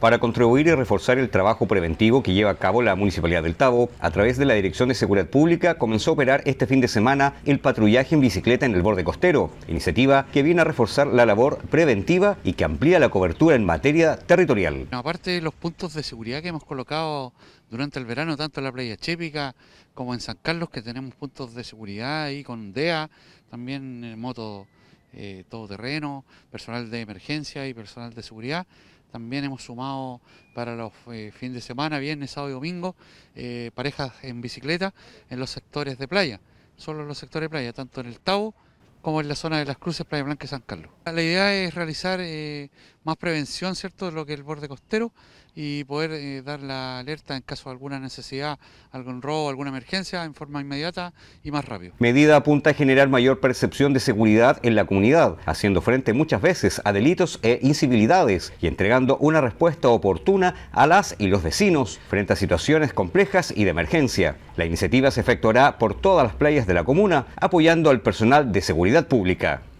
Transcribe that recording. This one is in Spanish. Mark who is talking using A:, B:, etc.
A: para contribuir y reforzar el trabajo preventivo que lleva a cabo la Municipalidad del Tabo, a través de la Dirección de Seguridad Pública comenzó a operar este fin de semana el patrullaje en bicicleta en el borde costero, iniciativa que viene a reforzar la labor preventiva y que amplía la cobertura en materia territorial.
B: aparte de los puntos de seguridad que hemos colocado durante el verano, tanto en la playa Chépica como en San Carlos, que tenemos puntos de seguridad ahí con DEA, también en moto eh, ...todo terreno, personal de emergencia y personal de seguridad. También hemos sumado para los eh, fines de semana, viernes, sábado y domingo, eh, parejas en bicicleta en los sectores de playa, solo en los sectores de playa, tanto en el TAU como en la zona de las cruces, Playa Blanca y San Carlos. La idea es realizar eh, más prevención, ¿cierto?, de lo que es el borde costero y poder eh, dar la alerta en caso de alguna necesidad, algún robo, alguna emergencia en forma inmediata y más rápido.
A: Medida apunta a generar mayor percepción de seguridad en la comunidad, haciendo frente muchas veces a delitos e incivilidades y entregando una respuesta oportuna a las y los vecinos frente a situaciones complejas y de emergencia. La iniciativa se efectuará por todas las playas de la comuna, apoyando al personal de seguridad sanità pública.